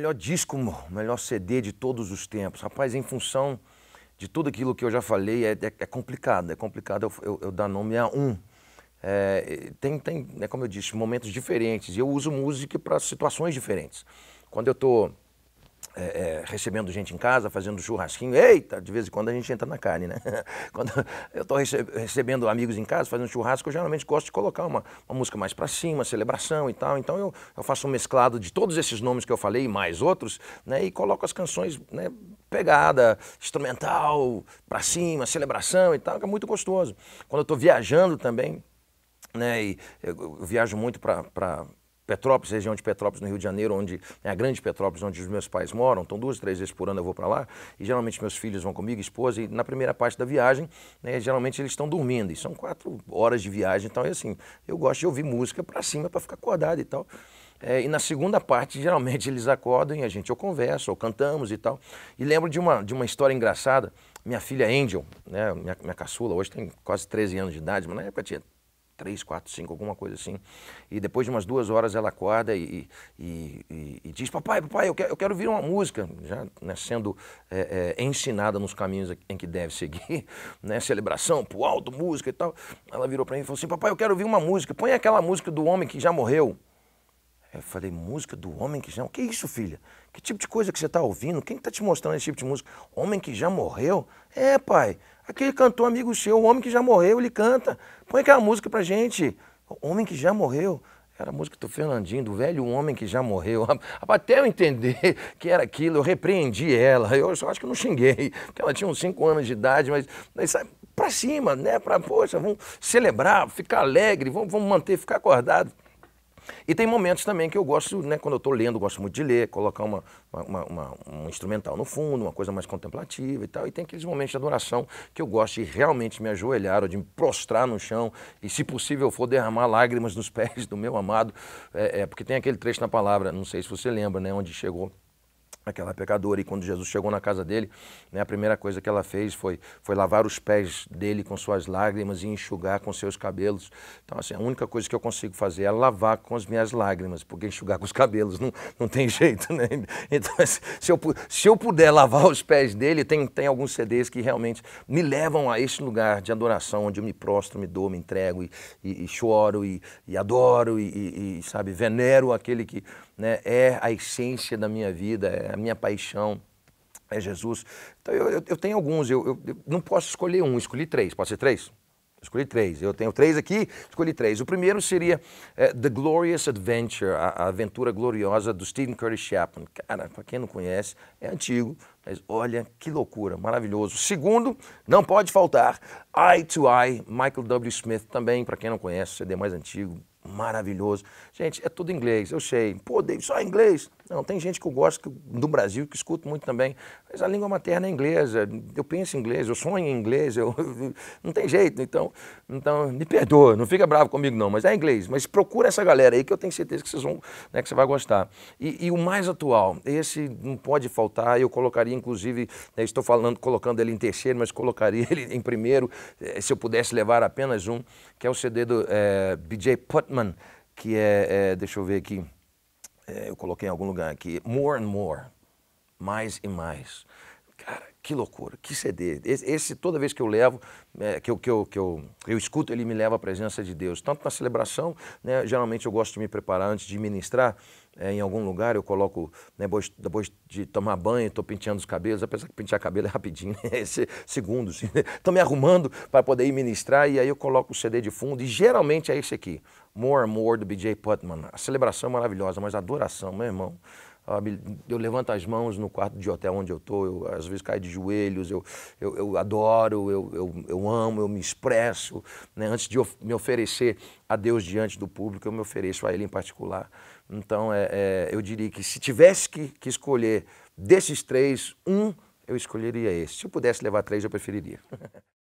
melhor disco, o melhor CD de todos os tempos. Rapaz, em função de tudo aquilo que eu já falei, é, é, é complicado. É complicado eu, eu, eu, dar nome a um. É, tem, tem né, como eu disse, momentos diferentes. E eu uso música para situações diferentes. Quando eu estou é, é, recebendo gente em casa, fazendo churrasquinho. Eita, de vez em quando a gente entra na carne, né? Quando eu estou recebendo amigos em casa, fazendo churrasco, eu geralmente gosto de colocar uma, uma música mais para cima, celebração e tal. Então eu, eu faço um mesclado de todos esses nomes que eu falei, e mais outros, né? E coloco as canções, né? Pegada, instrumental, para cima, celebração e tal, que é muito gostoso. Quando eu estou viajando também, né? E eu, eu viajo muito para Petrópolis, região de Petrópolis, no Rio de Janeiro, onde é a grande Petrópolis, onde os meus pais moram. Então, duas, três vezes por ano eu vou para lá e geralmente meus filhos vão comigo, esposa, e na primeira parte da viagem, né, geralmente eles estão dormindo. E são quatro horas de viagem, então é assim, eu gosto de ouvir música para cima para ficar acordado e tal. É, e na segunda parte, geralmente eles acordam e a gente ou conversa ou cantamos e tal. E lembro de uma, de uma história engraçada. Minha filha Angel, né, minha, minha caçula, hoje tem quase 13 anos de idade, mas na época tinha três, quatro, cinco, alguma coisa assim. E depois de umas duas horas ela acorda e, e, e, e diz: Papai, papai, eu quero, eu quero ouvir uma música. Já né, sendo é, é, ensinada nos caminhos em que deve seguir, né, celebração, pro alto, música e tal. Ela virou para mim e falou assim: Papai, eu quero ouvir uma música. Põe aquela música do homem que já morreu. Eu falei, música do homem que já. O que é isso, filha? Que tipo de coisa que você está ouvindo? Quem está te mostrando esse tipo de música? Homem que já morreu? É, pai. Aquele cantor amigo seu, o homem que já morreu, ele canta. Põe aquela música pra gente. Homem que já morreu. Era a música do Fernandinho, do velho homem que já morreu. Até eu entender que era aquilo, eu repreendi ela. Eu só acho que não xinguei, porque ela tinha uns 5 anos de idade, mas sabe, para cima, né? para poxa, vamos celebrar, ficar alegre, vamos, vamos manter, ficar acordado. E tem momentos também que eu gosto, né, quando eu estou lendo, eu gosto muito de ler, colocar uma, uma, uma, um instrumental no fundo, uma coisa mais contemplativa e tal. E tem aqueles momentos de adoração que eu gosto de realmente me ajoelhar ou de me prostrar no chão e, se possível for, derramar lágrimas nos pés do meu amado. É, é porque tem aquele trecho na palavra, não sei se você lembra, né, onde chegou aquela pecadora e quando Jesus chegou na casa dele, né, a primeira coisa que ela fez foi, foi lavar os pés dele com suas lágrimas e enxugar com seus cabelos. Então assim, a única coisa que eu consigo fazer é lavar com as minhas lágrimas, porque enxugar com os cabelos não, não tem jeito, né? Então assim, se eu, se eu puder lavar os pés dele, tem, tem alguns CDs que realmente me levam a esse lugar de adoração, onde eu me prostro, me dou, me entrego e, e, e choro e, e adoro e, sabe, venero aquele que né, é a essência da minha vida, é a minha paixão é Jesus. Então eu, eu, eu tenho alguns, eu, eu, não posso escolher um, escolhi três. Pode ser três? Escolhi três. Eu tenho três aqui, escolhi três. O primeiro seria é, The Glorious Adventure, a, a, aventura gloriosa do Stephen Curtis Chapman. Cara, para quem não conhece, é antigo, mas olha que loucura, maravilhoso. Segundo, não pode faltar, Eye to Eye, Michael W. Smith, também, para quem não conhece, CD mais antigo, maravilhoso. Gente, é tudo inglês, eu sei. Pô, David, só inglês? Não, tem gente que eu gosto que, do Brasil, que escuto muito também. Mas a língua materna é inglesa, eu penso em inglês, eu sonho em inglês, eu, não tem jeito. Então, então, me perdoa, não fica bravo comigo não, mas é inglês. Mas procura essa galera aí que eu tenho certeza que, vocês vão, né, que você vai gostar. E, e o mais atual, esse não pode faltar, eu colocaria inclusive, né, estou falando, colocando ele em terceiro, mas colocaria ele em primeiro, eh, se eu pudesse levar apenas um, que é o CD do é, eh, BJ Putman, que é, é deixa eu ver aqui, é, eu coloquei em algum lugar aqui, More and More, mais e mais. Cara, que loucura, que CD. Esse, esse toda vez que eu levo, é, que, eu, que, eu, que eu, eu escuto, ele me leva à presença de Deus. Tanto na celebração, né, geralmente eu gosto de me preparar antes de ministrar é, em algum lugar, eu coloco, né, depois, depois de tomar banho, estou penteando os cabelos, apesar que pentear cabelo é rapidinho, né, segundos. Estou né, me arrumando para poder ir ministrar e aí eu coloco o CD de fundo e geralmente é esse aqui, More and More do BJ Putman. A celebração é maravilhosa, mas a adoração, meu irmão eu levanto as mãos no quarto de hotel onde eu estou, às vezes caio de joelhos, eu, eu, eu adoro, eu, eu, eu, amo, eu me expresso. Né? Antes de me oferecer a Deus diante do público, eu me ofereço a Ele em particular. Então, é, é, eu diria que se tivesse que, que escolher desses três, um, eu escolheria esse. Se eu pudesse levar três, eu preferiria.